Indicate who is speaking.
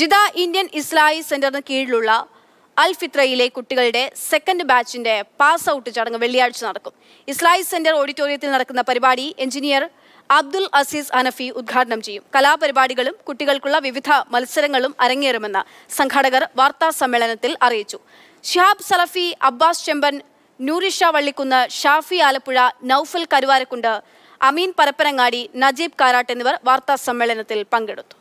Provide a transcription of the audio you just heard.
Speaker 1: Jida Indian ഇസ്ലായി സെന്ററിന് കീഴിലുള്ള അൽ ഫിത്രയിലെ കുട്ടികളുടെ second ബാച്ചിന്റെ പാസ് ഔട്ട് ചടങ്ങ് വെള്ളിയാഴ്ച നടക്കും ഇസ്ലായി സെന്റർ ഓഡിറ്റോറിയത്തിൽ നടക്കുന്ന പരിപാടി എഞ്ചിനീയർ അബ്ദുൽ അസീസ് അനഫി ഉദ്ഘാടനം ചെയ്യും കലാപരിപാടികളും കുട്ടികൾക്കുള്ള വിവിധ മത്സരങ്ങളും അരങ്ങേറുമെന്ന് സംഘാടകർ വാർത്താ സമ്മേളനത്തിൽ അറിയിച്ചു ഷിഹാബ് സലഫി അബ്ബാസ് ചെമ്പൻ നൂറിഷ വള്ളിക്കുന്ന് ഷാഫി ആലപ്പുഴ നൌഫൽ കരുവാരക്കുണ്ട് അമീൻ പരപ്പനങ്ങാടി നജീബ് കാരാട്ട് എന്നിവർ വാർത്താ സമ്മേളനത്തിൽ പങ്കെടുത്തു